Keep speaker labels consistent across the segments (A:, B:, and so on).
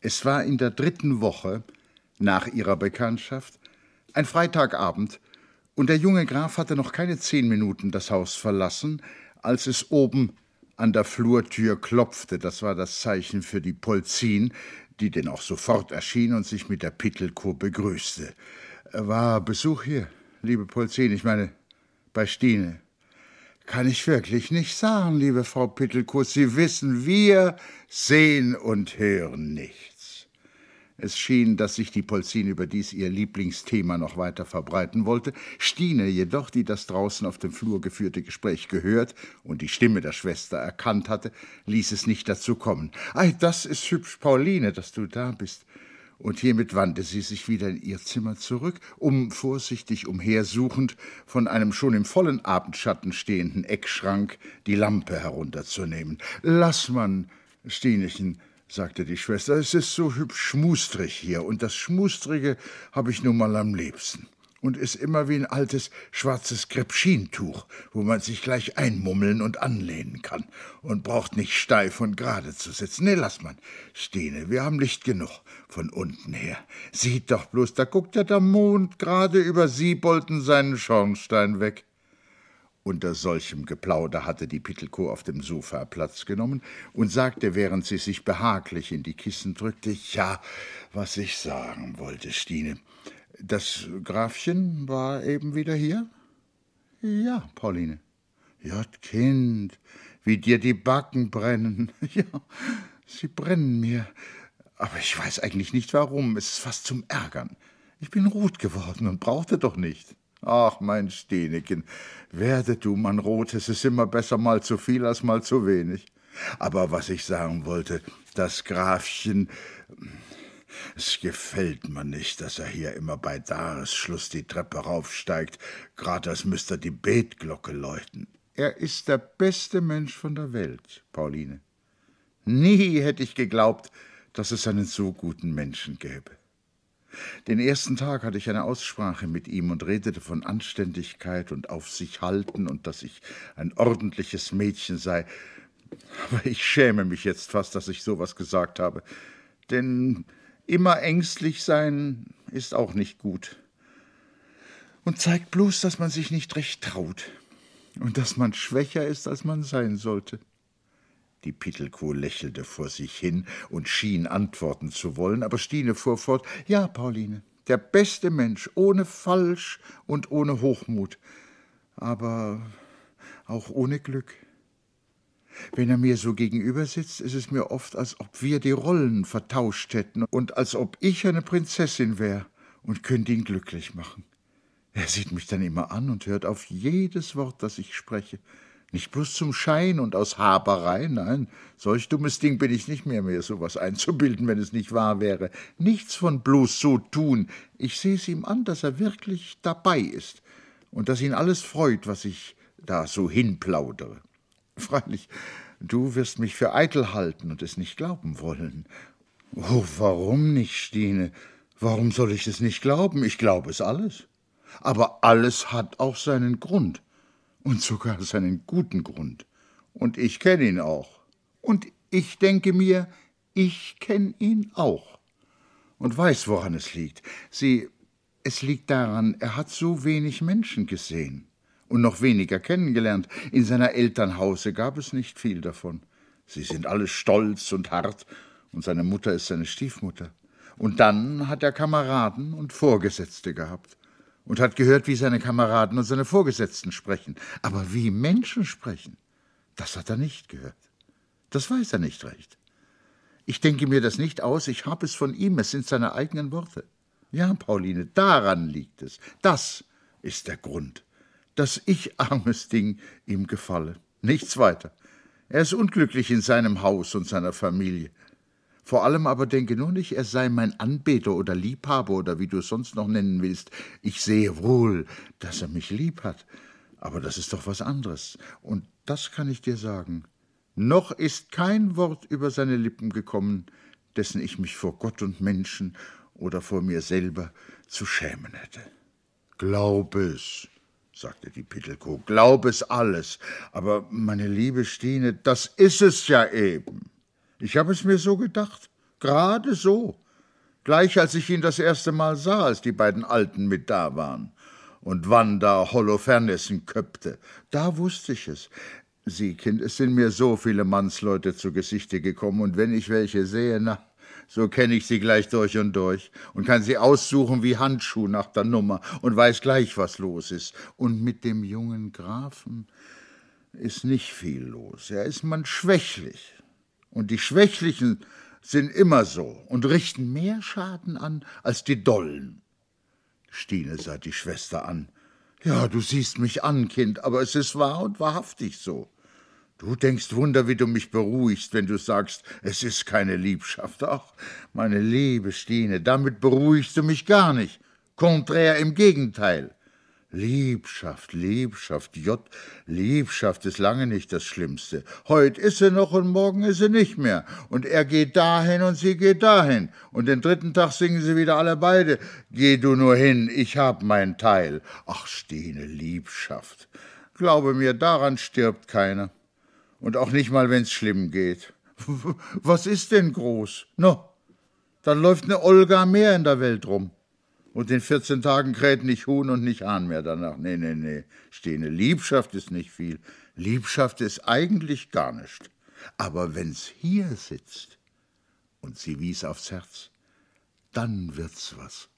A: Es war in der dritten Woche nach ihrer Bekanntschaft, ein Freitagabend, und der junge Graf hatte noch keine zehn Minuten das Haus verlassen, als es oben an der Flurtür klopfte. Das war das Zeichen für die Polzin, die denn auch sofort erschien und sich mit der Pittelkur begrüßte. Äh, war Besuch hier, liebe Polzin, ich meine, bei Stine kann ich wirklich nicht sagen, liebe Frau Pittelkus. Sie wissen, wir sehen und hören nichts. Es schien, dass sich die Polzin überdies ihr Lieblingsthema noch weiter verbreiten wollte. Stine jedoch, die das draußen auf dem Flur geführte Gespräch gehört und die Stimme der Schwester erkannt hatte, ließ es nicht dazu kommen. Ei, das ist hübsch, Pauline, dass du da bist und hiermit wandte sie sich wieder in ihr Zimmer zurück, um vorsichtig umhersuchend von einem schon im vollen Abendschatten stehenden Eckschrank die Lampe herunterzunehmen. Lass man, Stinechen, sagte die Schwester, es ist so hübsch schmustrig hier, und das Schmustrige habe ich nun mal am liebsten und ist immer wie ein altes schwarzes Kreppschintuch, wo man sich gleich einmummeln und anlehnen kann und braucht nicht steif und gerade zu sitzen. Nee, lass man. Stine, wir haben Licht genug von unten her. Sieht doch bloß, da guckt ja der Mond gerade über Siebolten seinen Schornstein weg. Unter solchem Geplauder hatte die Pittelkow auf dem Sofa Platz genommen und sagte, während sie sich behaglich in die Kissen drückte, ja, was ich sagen wollte, Stine. Das Grafchen war eben wieder hier? Ja, Pauline. Ja, Kind, wie dir die Backen brennen. Ja, sie brennen mir. Aber ich weiß eigentlich nicht warum. Es ist fast zum Ärgern. Ich bin rot geworden und brauchte doch nicht. Ach, mein Stineken, werde du, man rot, es ist immer besser mal zu viel als mal zu wenig. Aber was ich sagen wollte, das Grafchen, es gefällt mir nicht, dass er hier immer bei Dares Jahresschluss die Treppe raufsteigt, grad als müsst die Betglocke läuten. Er ist der beste Mensch von der Welt, Pauline. Nie hätte ich geglaubt, dass es einen so guten Menschen gäbe. Den ersten Tag hatte ich eine Aussprache mit ihm und redete von Anständigkeit und auf sich halten und dass ich ein ordentliches Mädchen sei. Aber ich schäme mich jetzt fast, dass ich sowas gesagt habe, denn Immer ängstlich sein ist auch nicht gut. Und zeigt bloß, dass man sich nicht recht traut und dass man schwächer ist, als man sein sollte. Die Pitelko lächelte vor sich hin und schien antworten zu wollen, aber Stine fuhr fort: Ja, Pauline, der beste Mensch, ohne Falsch und ohne Hochmut, aber auch ohne Glück. Wenn er mir so gegenüber sitzt, ist es mir oft, als ob wir die Rollen vertauscht hätten und als ob ich eine Prinzessin wäre und könnte ihn glücklich machen. Er sieht mich dann immer an und hört auf jedes Wort, das ich spreche. Nicht bloß zum Schein und aus Haberei, nein, solch dummes Ding bin ich nicht mehr, mir sowas einzubilden, wenn es nicht wahr wäre. Nichts von bloß so tun. Ich sehe es ihm an, dass er wirklich dabei ist und dass ihn alles freut, was ich da so hinplaudere. Freilich, du wirst mich für eitel halten und es nicht glauben wollen. Oh, warum nicht, Stine? Warum soll ich es nicht glauben? Ich glaube es alles. Aber alles hat auch seinen Grund. Und sogar seinen guten Grund. Und ich kenne ihn auch. Und ich denke mir, ich kenne ihn auch. Und weiß, woran es liegt. Sieh, es liegt daran, er hat so wenig Menschen gesehen und noch weniger kennengelernt. In seiner Elternhause gab es nicht viel davon. Sie sind alle stolz und hart, und seine Mutter ist seine Stiefmutter. Und dann hat er Kameraden und Vorgesetzte gehabt und hat gehört, wie seine Kameraden und seine Vorgesetzten sprechen. Aber wie Menschen sprechen, das hat er nicht gehört. Das weiß er nicht recht. Ich denke mir das nicht aus, ich habe es von ihm, es sind seine eigenen Worte. Ja, Pauline, daran liegt es. Das ist der Grund dass ich, armes Ding, ihm gefalle. Nichts weiter. Er ist unglücklich in seinem Haus und seiner Familie. Vor allem aber denke nur nicht, er sei mein Anbeter oder Liebhaber oder wie du es sonst noch nennen willst. Ich sehe wohl, dass er mich lieb hat. Aber das ist doch was anderes. Und das kann ich dir sagen. Noch ist kein Wort über seine Lippen gekommen, dessen ich mich vor Gott und Menschen oder vor mir selber zu schämen hätte. Glaub es sagte die Pittelkow, glaub es alles. Aber, meine liebe Stine, das ist es ja eben. Ich habe es mir so gedacht, gerade so. Gleich als ich ihn das erste Mal sah, als die beiden Alten mit da waren und Wanda Holofernessen köpfte, Da wusste ich es. Sieh, Kind, es sind mir so viele Mannsleute zu Gesichte gekommen, und wenn ich welche sehe, na, so kenne ich sie gleich durch und durch und kann sie aussuchen wie Handschuh nach der Nummer und weiß gleich, was los ist. Und mit dem jungen Grafen ist nicht viel los. Er ist man schwächlich. Und die Schwächlichen sind immer so und richten mehr Schaden an als die Dollen. Stine sah die Schwester an. Ja, du siehst mich an, Kind, aber es ist wahr und wahrhaftig so. Du denkst Wunder, wie du mich beruhigst, wenn du sagst, es ist keine Liebschaft. Ach, meine liebe Stine, damit beruhigst du mich gar nicht. Konträr im Gegenteil. Liebschaft, Liebschaft, J, Liebschaft ist lange nicht das Schlimmste. Heut ist sie noch und morgen ist sie nicht mehr. Und er geht dahin und sie geht dahin. Und den dritten Tag singen sie wieder alle beide. Geh du nur hin, ich hab mein Teil. Ach, Stine, Liebschaft. Glaube mir, daran stirbt keiner. Und auch nicht mal, wenn's schlimm geht. Was ist denn groß? No, dann läuft eine Olga mehr in der Welt rum. Und in 14 Tagen kräht nicht Huhn und nicht Hahn mehr danach. Nee, nee, nee. Stehende Liebschaft ist nicht viel. Liebschaft ist eigentlich gar nicht. Aber wenn's hier sitzt, und sie wies aufs Herz, dann wird's was.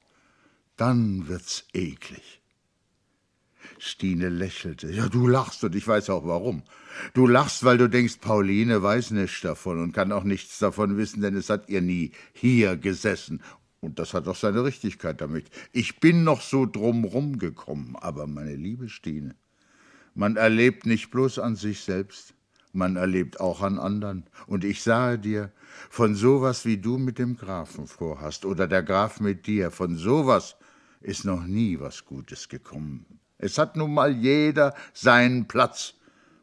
A: Dann wird's eklig. Stine lächelte. Ja, du lachst und ich weiß auch warum. Du lachst, weil du denkst, Pauline weiß nichts davon und kann auch nichts davon wissen, denn es hat ihr nie hier gesessen. Und das hat auch seine Richtigkeit damit. Ich bin noch so drumrum gekommen, aber meine liebe Stine, man erlebt nicht bloß an sich selbst, man erlebt auch an anderen. Und ich sage dir, von sowas wie du mit dem Grafen vorhast oder der Graf mit dir, von sowas ist noch nie was Gutes gekommen. Es hat nun mal jeder seinen Platz.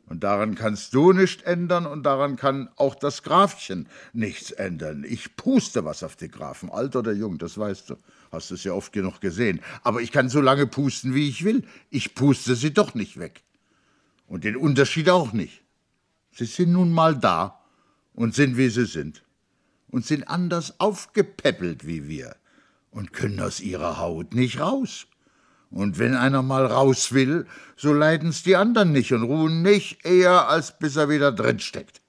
A: Und daran kannst du nicht ändern und daran kann auch das Grafchen nichts ändern. Ich puste was auf die Grafen, alt oder jung, das weißt du. Hast es ja oft genug gesehen. Aber ich kann so lange pusten, wie ich will. Ich puste sie doch nicht weg. Und den Unterschied auch nicht. Sie sind nun mal da und sind, wie sie sind. Und sind anders aufgepäppelt wie wir und können aus ihrer Haut nicht raus. Und wenn einer mal raus will, so leiden's die anderen nicht und ruhen nicht eher, als bis er wieder drinsteckt.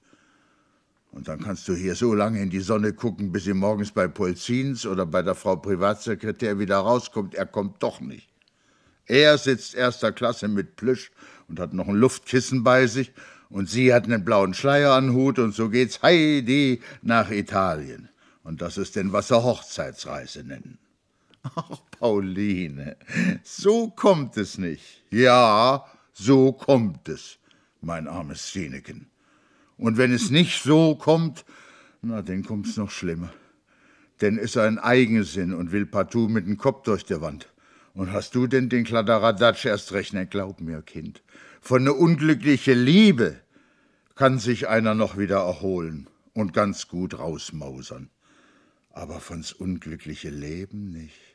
A: Und dann kannst du hier so lange in die Sonne gucken, bis sie morgens bei Polzins oder bei der Frau Privatsekretär wieder rauskommt. Er kommt doch nicht. Er sitzt erster Klasse mit Plüsch und hat noch ein Luftkissen bei sich und sie hat einen blauen Schleier an Hut und so geht's Heidi nach Italien. Und das ist denn, was er Hochzeitsreise nennen. Ach, Pauline, so kommt es nicht. Ja, so kommt es, mein armes Stineken. Und wenn es nicht so kommt, na, dann kommt's noch schlimmer. Denn ist er ein Eigensinn und will partout mit dem Kopf durch der Wand. Und hast du denn den Kladderadatsch erst recht? Na, glaub mir, Kind, von ne unglückliche Liebe kann sich einer noch wieder erholen und ganz gut rausmausern. Aber von's unglückliche Leben nicht.